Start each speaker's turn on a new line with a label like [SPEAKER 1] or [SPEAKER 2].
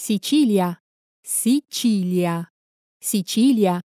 [SPEAKER 1] Sicilia, Sicilia, Sicilia,